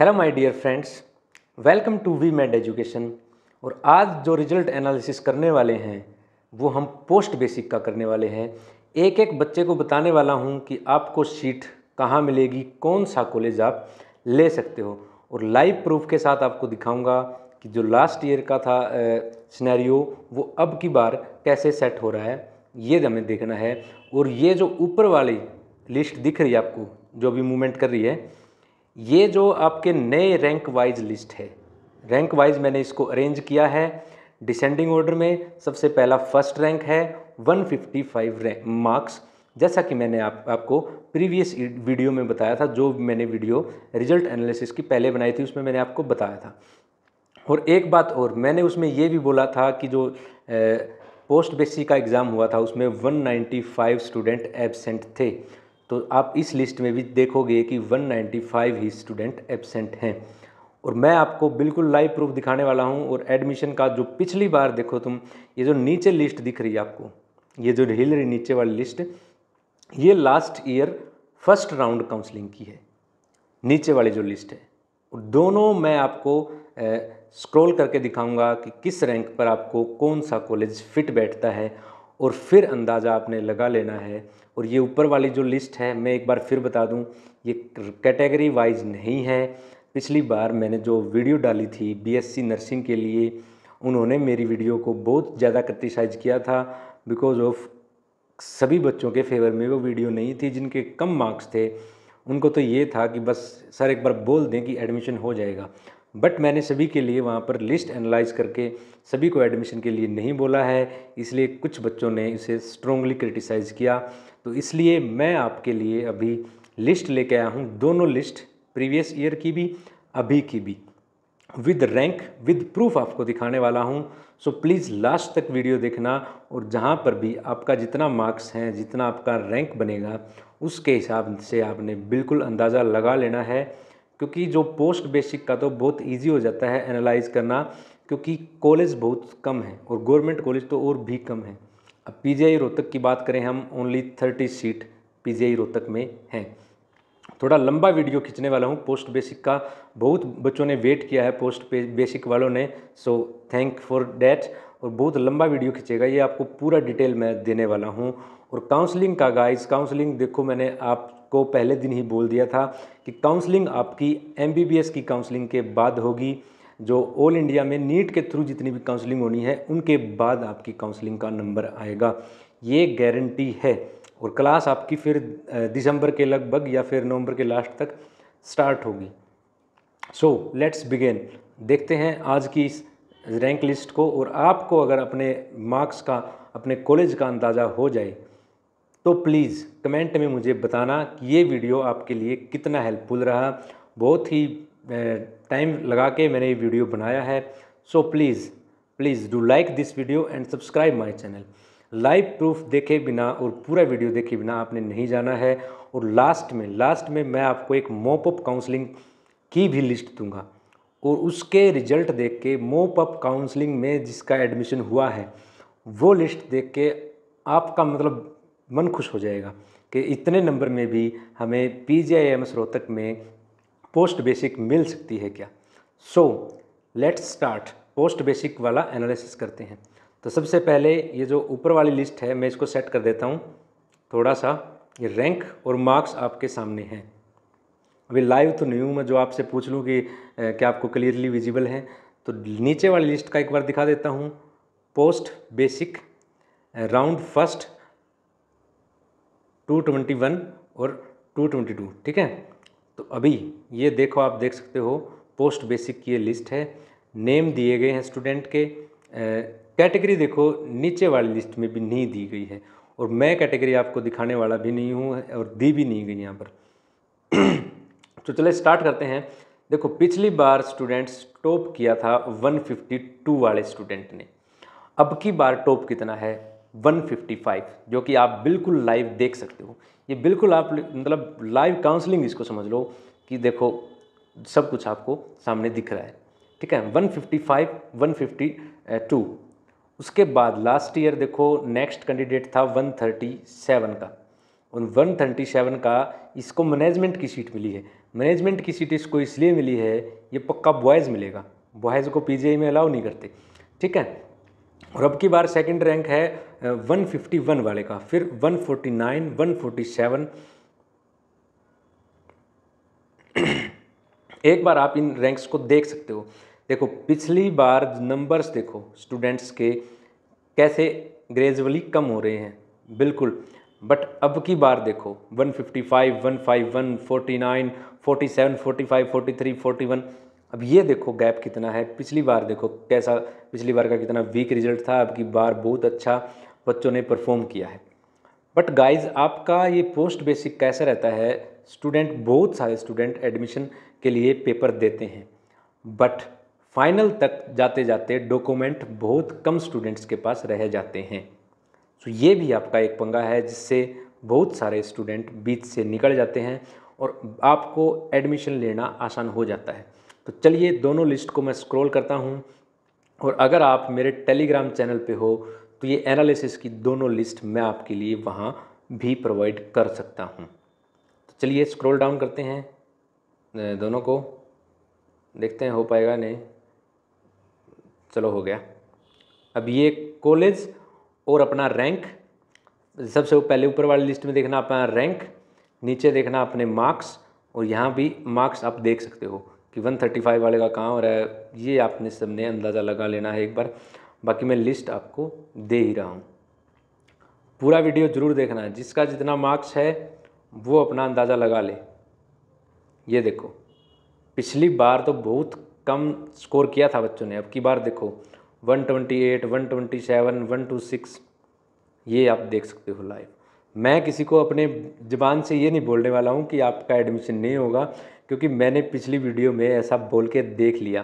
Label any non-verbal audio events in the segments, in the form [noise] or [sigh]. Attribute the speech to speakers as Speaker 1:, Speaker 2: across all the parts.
Speaker 1: hello my dear friends welcome to we med education और आज जो रिजल्ट एनालिसिस करने वाले हैं वो हम पोस्ट बेसिक का करने वाले हैं एक एक बच्चे को बताने वाला हूं कि आपको सीट कहाँ मिलेगी कौन सा कॉलेज आप ले सकते हो और लाइव प्रूफ के साथ आपको दिखाऊंगा कि जो लास्ट ईयर का था सिनेरियो वो अब की बार कैसे सेट हो रहा है ये हमें देखना है और ये जो ऊपर वाली लिस्ट दिख रही है आपको जो अभी मूवमेंट कर रही है ये जो आपके नए रैंक वाइज लिस्ट है रैंक वाइज मैंने इसको अरेंज किया है डिसेंडिंग ऑर्डर में सबसे पहला फर्स्ट रैंक है 155 मार्क्स जैसा कि मैंने आप आपको प्रीवियस वीडियो में बताया था जो मैंने वीडियो रिजल्ट एनालिसिस की पहले बनाई थी उसमें मैंने आपको बताया था और एक बात और मैंने उसमें ये भी बोला था कि जो ए, पोस्ट बेसी का एग्ज़ाम हुआ था उसमें 195 स्टूडेंट एबसेंट थे तो आप इस लिस्ट में भी देखोगे कि 195 ही स्टूडेंट एबसेंट हैं और मैं आपको बिल्कुल लाइव प्रूफ दिखाने वाला हूँ और एडमिशन का जो पिछली बार देखो तुम ये जो नीचे लिस्ट दिख रही है आपको ये जो हिल रही नीचे वाली लिस्ट ये last year first round counselling की है नीचे वाली जो लिस्ट है और दोनों मैं आपको स्क्रॉल करके दिखाऊंगा कि किस रैंक पर आपको कौन सा कॉलेज फिट बैठता है और फिर अंदाज़ा आपने लगा लेना है और ये ऊपर वाली जो लिस्ट है मैं एक बार फिर बता दूं ये कैटेगरी वाइज नहीं है पिछली बार मैंने जो वीडियो डाली थी बीएससी नर्सिंग के लिए उन्होंने मेरी वीडियो को बहुत ज़्यादा क्रिटिसाइज़ किया था बिकॉज ऑफ सभी बच्चों के फेवर में वो वीडियो नहीं थी जिनके कम मार्क्स थे उनको तो ये था कि बस सर एक बार बोल दें कि एडमिशन हो जाएगा बट मैंने सभी के लिए वहाँ पर लिस्ट एनालाइज करके सभी को एडमिशन के लिए नहीं बोला है इसलिए कुछ बच्चों ने इसे स्ट्रॉन्गली क्रिटिसाइज़ किया तो इसलिए मैं आपके लिए अभी लिस्ट लेके आया हूँ दोनों लिस्ट प्रीवियस ईयर की भी अभी की भी विद रैंक विद प्रूफ आपको दिखाने वाला हूँ सो प्लीज़ लास्ट तक वीडियो देखना और जहाँ पर भी आपका जितना मार्क्स हैं जितना आपका रैंक बनेगा उसके हिसाब से आपने बिल्कुल अंदाज़ा लगा लेना है क्योंकि जो पोस्ट बेसिक का तो बहुत ईजी हो जाता है एनालाइज करना क्योंकि कॉलेज बहुत कम है और गवर्नमेंट कॉलेज तो और भी कम है अब पीजीआई रोहतक की बात करें हम only thirty seat PGI Rohtak में हैं थोड़ा लंबा वीडियो खींचने वाला हूँ पोस्ट बेसिक का बहुत बच्चों ने वेट किया है पोस्ट बेसिक वालों ने सो थैंक फॉर डैट और बहुत लंबा वीडियो खींचेगा ये आपको पूरा डिटेल मैं देने वाला हूँ और काउंसलिंग का गाइस काउंसलिंग देखो मैंने आप को पहले दिन ही बोल दिया था कि काउंसलिंग आपकी एम की काउंसलिंग के बाद होगी जो ऑल इंडिया में नीट के थ्रू जितनी भी काउंसलिंग होनी है उनके बाद आपकी काउंसलिंग का नंबर आएगा ये गारंटी है और क्लास आपकी फिर दिसंबर के लगभग या फिर नवंबर के लास्ट तक स्टार्ट होगी सो लेट्स बिगेन देखते हैं आज की इस रैंक लिस्ट को और आपको अगर अपने मार्क्स का अपने कॉलेज का अंदाज़ा हो जाए तो प्लीज़ कमेंट में मुझे बताना कि ये वीडियो आपके लिए कितना हेल्पफुल रहा बहुत ही टाइम लगा के मैंने ये वीडियो बनाया है so please please do like this video and subscribe my channel live proof देखे बिना और पूरा वीडियो देखे बिना आपने नहीं जाना है और लास्ट में लास्ट में मैं आपको एक मोपअप काउंसलिंग की भी लिस्ट दूंगा और उसके रिजल्ट देख के मोपअप काउंसलिंग में जिसका एडमिशन हुआ है वो लिस्ट देख के आपका मतलब मन खुश हो जाएगा कि इतने नंबर में भी हमें P G I M Rohtak में पोस्ट बेसिक मिल सकती है क्या so let's start post basic वाला एनालिसिस करते हैं तो सबसे पहले ये जो ऊपर वाली लिस्ट है मैं इसको सेट कर देता हूँ थोड़ा सा ये रैंक और मार्क्स आपके सामने हैं अभी लाइव तो नहीं हूँ मैं जो आपसे पूछ लूँ कि क्या आपको क्लियरली विजिबल है तो नीचे वाली लिस्ट का एक बार दिखा देता हूँ post basic round first two twenty one और टू ट्वेंटी टू ठीक है तो अभी ये देखो आप देख सकते हो पोस्ट बेसिक की ये लिस्ट है नेम दिए गए हैं स्टूडेंट के कैटेगरी देखो नीचे वाली लिस्ट में भी नहीं दी गई है और मैं कैटेगरी आपको दिखाने वाला भी नहीं हूँ और दी भी नहीं गई यहाँ पर तो चले स्टार्ट करते हैं देखो पिछली बार स्टूडेंट्स टॉप किया था 152 वाले स्टूडेंट ने अब की बार टॉप कितना है 155 जो कि आप बिल्कुल लाइव देख सकते हो ये बिल्कुल आप मतलब लाइव काउंसलिंग इसको समझ लो कि देखो सब कुछ आपको सामने दिख रहा है ठीक है 155 152 उसके बाद लास्ट ईयर देखो नेक्स्ट कैंडिडेट था 137 का और 137 का इसको मैनेजमेंट की सीट मिली है मैनेजमेंट की सीट इसको इसलिए मिली है ये पक्का बॉयज़ मिलेगा बॉयज़ को आई में अलाउ नहीं करते ठीक है और अब की बार सेकंड रैंक है 151 वाले का फिर 149, 147 [clears throat] एक बार आप इन रैंक्स को देख सकते हो देखो पिछली बार नंबर्स देखो स्टूडेंट्स के कैसे ग्रेजुअली कम हो रहे हैं बिल्कुल बट अब की बार देखो 155, 151, 49, 47, 45, 43, 41 अब ये देखो गैप कितना है पिछली बार देखो कैसा पिछली बार का कितना वीक रिजल्ट था अब की बार बहुत अच्छा बच्चों ने परफॉर्म किया है बट गाइज आपका ये पोस्ट बेसिक कैसा रहता है स्टूडेंट बहुत सारे स्टूडेंट एडमिशन के लिए पेपर देते हैं बट फाइनल तक जाते जाते डॉक्यूमेंट बहुत कम स्टूडेंट्स के पास रह जाते हैं सो ये भी आपका एक पंगा है जिससे बहुत सारे स्टूडेंट बीच से निकल जाते हैं और आपको एडमिशन लेना आसान हो जाता है तो चलिए दोनों लिस्ट को मैं स्क्रॉल करता हूँ और अगर आप मेरे टेलीग्राम चैनल पे हो तो ये एनालिसिस की दोनों लिस्ट मैं आपके लिए वहाँ भी प्रोवाइड कर सकता हूँ तो चलिए स्क्रॉल डाउन करते हैं दोनों को देखते हैं हो पाएगा नहीं चलो हो गया अब ये कॉलेज और अपना रैंक सबसे पहले ऊपर वाली लिस्ट में देखना अपना रैंक नीचे देखना अपने मार्क्स और यहाँ भी मार्क्स आप देख सकते हो कि 135 वाले का कहाँ हो रहा है ये आपने सबने अंदाज़ा लगा लेना है एक बार बाकी मैं लिस्ट आपको दे ही रहा हूँ पूरा वीडियो ज़रूर देखना है जिसका जितना मार्क्स है वो अपना अंदाज़ा लगा ले ये देखो पिछली बार तो बहुत कम स्कोर किया था बच्चों ने अब की बार देखो 128, 127, 126 ये आप देख सकते हो लाइव मैं किसी को अपने ज़बान से ये नहीं बोलने वाला हूँ कि आपका एडमिशन नहीं होगा क्योंकि मैंने पिछली वीडियो में ऐसा बोल के देख लिया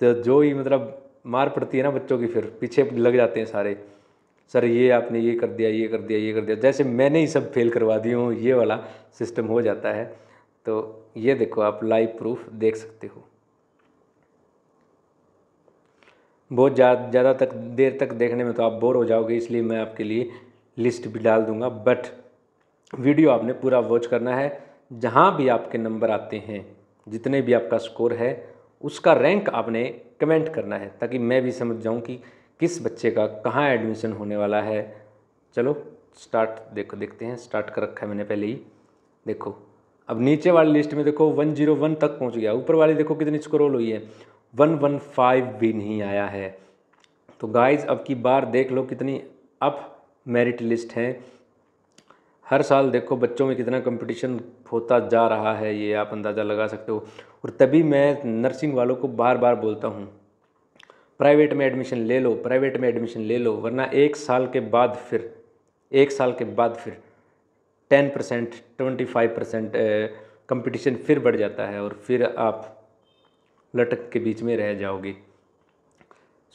Speaker 1: तो जो ही मतलब मार पड़ती है ना बच्चों की फिर पीछे लग जाते हैं सारे सर ये आपने ये कर दिया ये कर दिया ये कर दिया जैसे मैंने ही सब फेल करवा दिए हूँ ये वाला सिस्टम हो जाता है तो ये देखो आप लाइव प्रूफ देख सकते हो बहुत ज़्यादा तक देर तक देखने में तो आप बोर हो जाओगे इसलिए मैं आपके लिए लिस्ट भी डाल दूँगा बट वीडियो आपने पूरा वॉच करना है जहाँ भी आपके नंबर आते हैं जितने भी आपका स्कोर है उसका रैंक आपने कमेंट करना है ताकि मैं भी समझ जाऊँ कि किस बच्चे का कहाँ एडमिशन होने वाला है चलो स्टार्ट देखो देखते हैं स्टार्ट कर रखा है मैंने पहले ही देखो अब नीचे वाली लिस्ट में देखो वन जीरो वन तक पहुँच गया ऊपर वाली देखो कितनी स्क्रोल हुई है वन वन फाइव भी नहीं आया है तो गाइज अब की बार देख लो कितनी अप मेरिट लिस्ट है हर साल देखो बच्चों में कितना कंपटीशन होता जा रहा है ये आप अंदाज़ा लगा सकते हो और तभी मैं नर्सिंग वालों को बार बार बोलता हूँ प्राइवेट में एडमिशन ले लो प्राइवेट में एडमिशन ले लो वरना एक साल के बाद फिर एक साल के बाद फिर ten percent twenty five percent competition फिर बढ़ जाता है और फिर आप लटक के बीच में रह जाओगे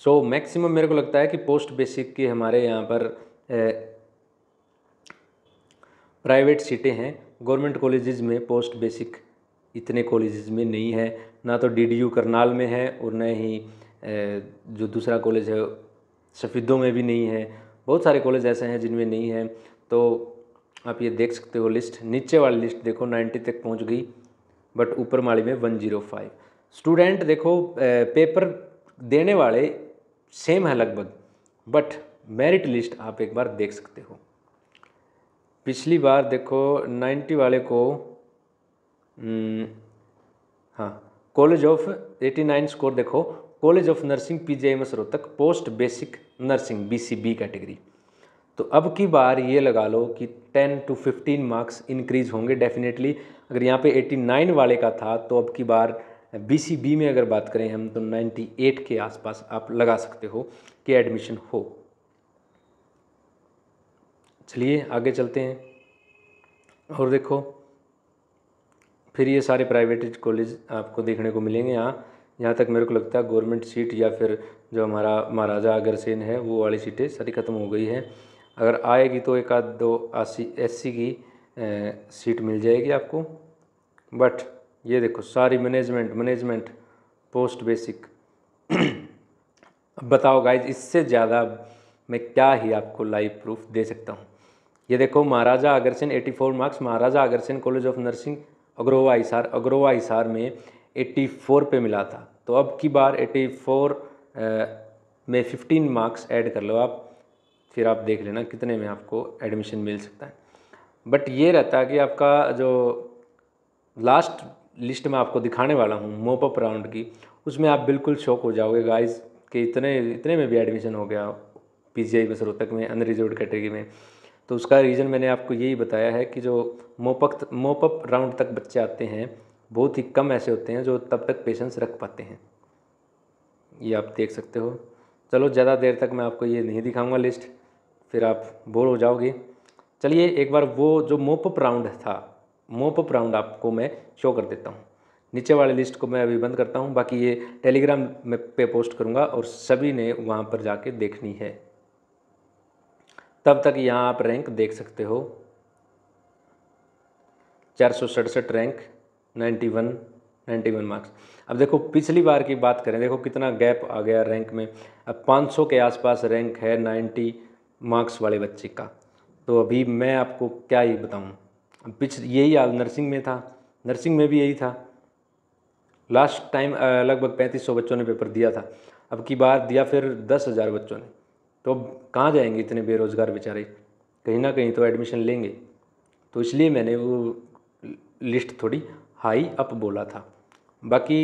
Speaker 1: सो so, मैक्सिमम मेरे को लगता है कि पोस्ट बेसिक की हमारे यहाँ पर प्राइवेट सीटें हैं गवर्नमेंट कॉलेजेस में पोस्ट बेसिक इतने कॉलेजेस में नहीं है ना तो डीडीयू करनाल में है और न ही जो दूसरा कॉलेज है सफ़ीदों में भी नहीं है बहुत सारे कॉलेज ऐसे हैं जिनमें नहीं है तो आप ये देख सकते हो लिस्ट नीचे वाली लिस्ट देखो नाइन्टी तक पहुँच गई बट ऊपर माली में वन स्टूडेंट देखो पेपर देने वाले सेम है लगभग बट मेरिट लिस्ट आप एक बार देख सकते हो पिछली बार देखो नाइन्टी वाले को हम्म, हाँ college of eighty nine score देखो college of nursing P J M S Rohtak post basic nursing B C B category तो अब की बार ये लगा लो कि 10 टू 15 मार्क्स इंक्रीज होंगे डेफिनेटली अगर यहाँ पे 89 वाले का था तो अब की बार बी सी बी में अगर बात करें हम तो 98 के आसपास आप लगा सकते हो कि एडमिशन हो चलिए आगे चलते हैं और देखो फिर ये सारे प्राइवेट कॉलेज आपको देखने को मिलेंगे यहाँ यहाँ तक मेरे को लगता है गवर्नमेंट सीट या फिर जो हमारा महाराजा अग्रसेन है वो वाली सीटें सारी ख़त्म हो गई हैं अगर आएगी तो एक आध दो अस्सी एस की ए, सीट मिल जाएगी आपको बट ये देखो सारी मैनेजमेंट मैनेजमेंट पोस्ट बेसिक अब बताओ गाइज इससे ज़्यादा मैं क्या ही आपको लाइव प्रूफ दे सकता हूँ ये देखो Maharaja Agrasen 84 marks Maharaja Agrasen college of nursing Agroha Hisar Agroha Hisar में 84 पे मिला था तो अब की बार 84 में 15 मार्क्स ऐड कर लो आप फिर आप देख लेना कितने में आपको एडमिशन मिल सकता है बट ये रहता है कि आपका जो लास्ट लिस्ट में आपको दिखाने वाला हूँ मोपअप राउंड की उसमें आप बिल्कुल शौक हो जाओगे गाइज कि इतने इतने में भी एडमिशन हो गया पी जी आई में रोहतक में अनरिजर्व कैटेगरी में तो उसका रीज़न मैंने आपको यही बताया है कि जो मोपक मोपअप राउंड तक बच्चे आते हैं बहुत ही कम ऐसे होते हैं जो तब तक पेशेंस रख पाते हैं ये आप देख सकते हो चलो ज़्यादा देर तक मैं आपको ये नहीं दिखाऊंगा लिस्ट फिर आप बोर हो जाओगे चलिए एक बार वो जो मोपअप राउंड था मोपअप राउंड आपको मैं शो कर देता हूँ नीचे वाले लिस्ट को मैं अभी बंद करता हूँ बाकी ये टेलीग्राम में पे पोस्ट करूँगा और सभी ने वहाँ पर जाके देखनी है तब तक यहाँ आप रैंक देख सकते हो चार सौ सड़सठ rank ninety one ninety one marks अब देखो पिछली बार की बात करें देखो कितना गैप आ गया रैंक में अब पाँच सौ के आसपास रैंक है नाइन्टी मार्क्स वाले बच्चे का तो अभी मैं आपको क्या ही बताऊँ अब पिछ यही आज नर्सिंग में था नर्सिंग में भी यही था लास्ट टाइम लगभग पैंतीस सौ बच्चों ने पेपर दिया था अब की बार दिया फिर दस हज़ार बच्चों ने तो अब कहाँ जाएंगे इतने बेरोज़गार बेचारे कहीं ना कहीं तो एडमिशन लेंगे तो इसलिए मैंने वो लिस्ट थोड़ी हाई अप बोला था बाकी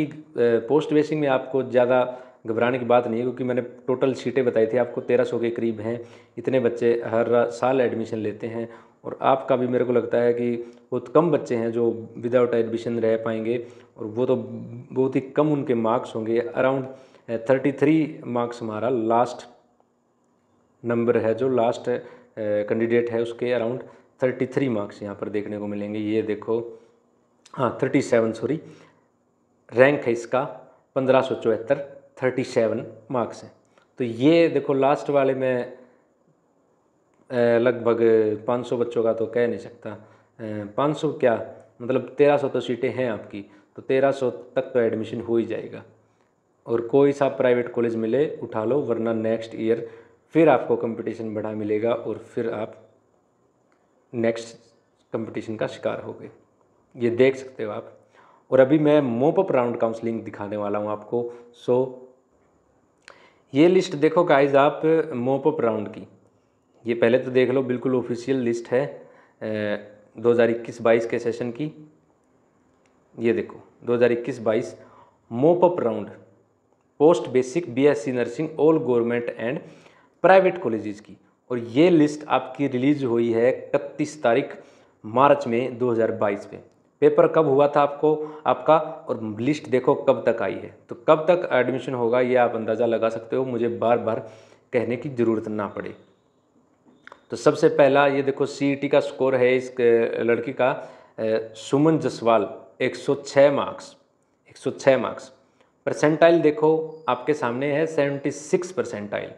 Speaker 1: पोस्ट बेसिंग में आपको ज़्यादा घबराने की बात नहीं है क्योंकि मैंने टोटल सीटें बताई थी आपको तेरह सौ के करीब हैं इतने बच्चे हर साल एडमिशन लेते हैं और आपका भी मेरे को लगता है कि बहुत तो कम बच्चे हैं जो विदाउट एडमिशन रह पाएंगे और वो तो बहुत ही कम उनके मार्क्स होंगे अराउंड थर्टी थ्री मार्क्स हमारा लास्ट नंबर है जो लास्ट कैंडिडेट है उसके अराउंड थर्टी थ्री मार्क्स यहाँ पर देखने को मिलेंगे ये देखो हाँ थर्टी सेवन सॉरी रैंक है इसका पंद्रह सौ चौहत्तर थर्टी सेवन मार्क्स हैं तो ये देखो लास्ट वाले में लगभग पाँच सौ बच्चों का तो कह नहीं सकता पाँच सौ क्या मतलब तेरह सौ तो सीटें हैं आपकी तो तेरह सौ तक तो एडमिशन हो ही जाएगा और कोई सा प्राइवेट कॉलेज मिले उठा लो वरना नेक्स्ट ईयर फिर आपको कंपटीशन बड़ा मिलेगा और फिर आप नेक्स्ट कंपटीशन का शिकार हो गए ये देख सकते हो आप और अभी मैं मोपअप राउंड काउंसलिंग दिखाने वाला हूँ आपको सो ये लिस्ट देखो गाइज आप मोपअप राउंड की ये पहले तो देख लो बिल्कुल ऑफिशियल लिस्ट है दो हज़ार इक्कीस बाईस के सेशन की ये देखो दो हज़ार इक्कीस बाईस mop up round post basic BSc nursing all government and private colleges की और ये लिस्ट आपकी रिलीज हुई है इकतीस तारीख मार्च में 2022 में पेपर कब हुआ था आपको आपका और लिस्ट देखो कब तक आई है तो कब तक एडमिशन होगा ये आप अंदाज़ा लगा सकते हो मुझे बार बार कहने की ज़रूरत ना पड़े तो सबसे पहला ये देखो सी e का स्कोर है इस लड़की का Suman Jaswal 106 marks 106 marks percentile देखो आपके सामने है 76 percentile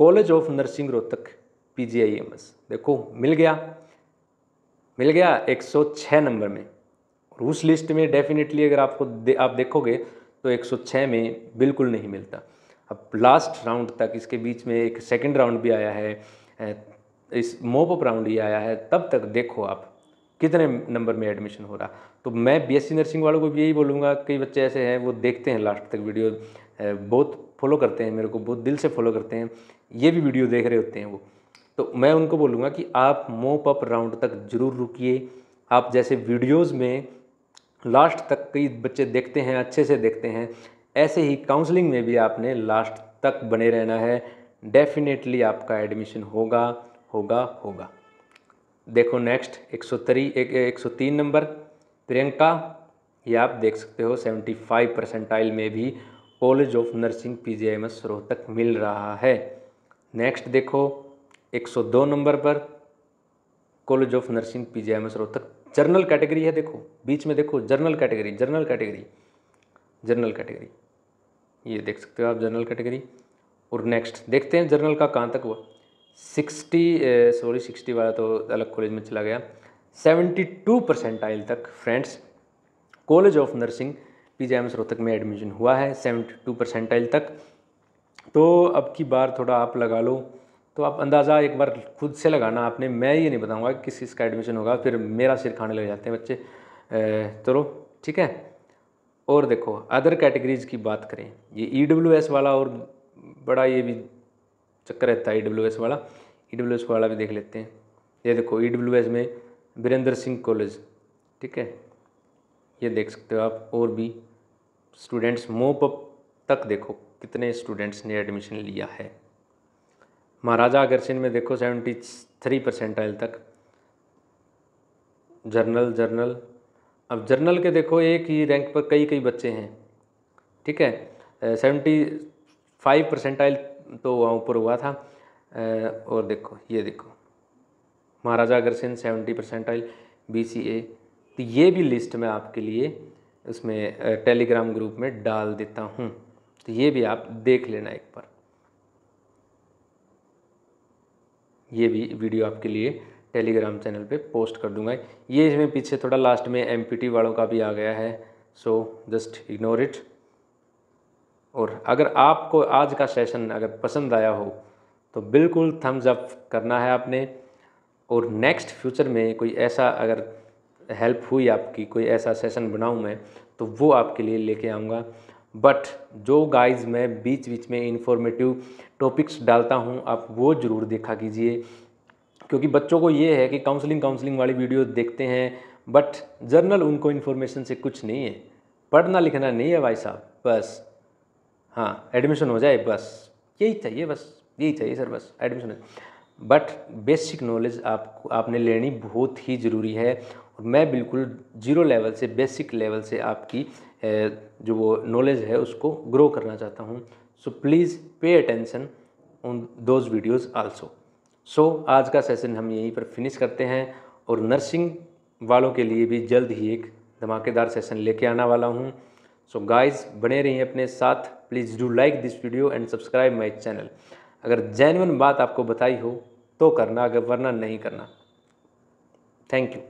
Speaker 1: college of nursing Rohtak P G I M S देखो मिल गया मिल गया 106 नंबर में और उस लिस्ट में डेफिनेटली अगर आपको दे, आप देखोगे तो 106 में बिल्कुल नहीं मिलता अब लास्ट राउंड तक इसके बीच में एक सेकंड राउंड भी आया है इस मोप राउंड ही आया है तब तक देखो आप कितने नंबर में एडमिशन हो रहा तो मैं बीएससी नर्सिंग वालों को भी यही बोलूँगा कई बच्चे ऐसे हैं वो देखते हैं लास्ट तक वीडियो बहुत फॉलो करते हैं मेरे को बहुत दिल से फॉलो करते हैं ये भी वीडियो देख रहे होते हैं वो तो मैं उनको बोलूँगा कि आप मोप अप राउंड तक ज़रूर रुकीये आप जैसे वीडियोज़ में लास्ट तक कई बच्चे देखते हैं अच्छे से देखते हैं ऐसे ही काउंसलिंग में भी आपने लास्ट तक बने रहना है डेफिनेटली आपका एडमिशन होगा होगा होगा देखो नेक्स्ट एक सौ एक एक सौ तीन नंबर प्रियंका ये आप देख सकते हो 75 परसेंटाइल में भी college of nursing P G M S Rohtak मिल रहा है नेक्स्ट देखो 102 नंबर पर college of nursing P G M S Rohtak general category है देखो बीच में देखो general category general category general category ये देख सकते हो आप जर्नल कैटेगरी और नेक्स्ट देखते हैं जर्नल का कहाँ तक हुआ सिक्सटी सॉरी सिक्सटी वाला तो अलग कॉलेज में चला गया 72 परसेंटाइल तक friends college of nursing P J Rohtak में एडमिशन हुआ है 72 परसेंटाइल तक तो अब की बार थोड़ा आप लगा लो तो आप अंदाज़ा एक बार खुद से लगाना आपने मैं ये नहीं बताऊंगा किस किस का एडमिशन होगा फिर मेरा सिर खाने लग जाते हैं बच्चे चलो ठीक है और देखो अदर कैटेगरीज की बात करें ये ई e वाला और बड़ा ये भी चक्कर रहता है ई e वाला ई e वाला भी देख लेते हैं ये देखो ई में वीरेंद्र सिंह कॉलेज ठीक है ये देख सकते हो आप और भी स्टूडेंट्स मोप तक देखो कितने स्टूडेंट्स ने एडमिशन लिया है महाराजा अग्रसेन में देखो सेवेंटी थ्री परसेंटाइल तक जर्नल जर्नल अब जर्नल के देखो एक ही रैंक पर कई कई बच्चे हैं ठीक है सेवेंटी फाइव परसेंटाइल तो वहाँ ऊपर हुआ था और देखो ये देखो Maharaja Agrasen seventy percentile B C A तो ये भी लिस्ट मैं आपके लिए उसमें टेलीग्राम ग्रुप में डाल देता हूँ तो ये भी आप देख लेना एक बार ये भी वीडियो आपके लिए टेलीग्राम चैनल पे पोस्ट कर दूंगा ये इसमें पीछे थोड़ा लास्ट में एम वालों का भी आ गया है सो जस्ट इग्नोर इट और अगर आपको आज का सेशन अगर पसंद आया हो तो बिल्कुल थम्स अप करना है आपने और नेक्स्ट फ्यूचर में कोई ऐसा अगर हेल्प हुई आपकी कोई ऐसा सेशन बनाऊँ मैं तो वो आपके लिए लेके आऊँगा बट जो गाइस मैं बीच बीच में इंफॉर्मेटिव टॉपिक्स डालता हूँ आप वो ज़रूर देखा कीजिए क्योंकि बच्चों को ये है कि काउंसलिंग काउंसलिंग वाली वीडियो देखते हैं बट जर्नल उनको इन्फॉर्मेशन से कुछ नहीं है पढ़ना लिखना नहीं है भाई साहब बस हाँ एडमिशन हो जाए बस यही चाहिए बस यही चाहिए सर बस एडमिशन बट बेसिक नॉलेज आपको आपने लेनी बहुत ही ज़रूरी है और मैं बिल्कुल ज़ीरो लेवल से बेसिक लेवल से आपकी जो वो नॉलेज है उसको ग्रो करना चाहता हूँ so please pay attention on those videos also so आज का सेशन हम यहीं पर फिनिश करते हैं और नर्सिंग वालों के लिए भी जल्द ही एक धमाकेदार सेशन लेके आने वाला हूँ सो गाइस बने रहिए अपने साथ please do like this video and subscribe my channel अगर जैनवन बात आपको बताई हो तो करना अगर वरना नहीं करना थैंक यू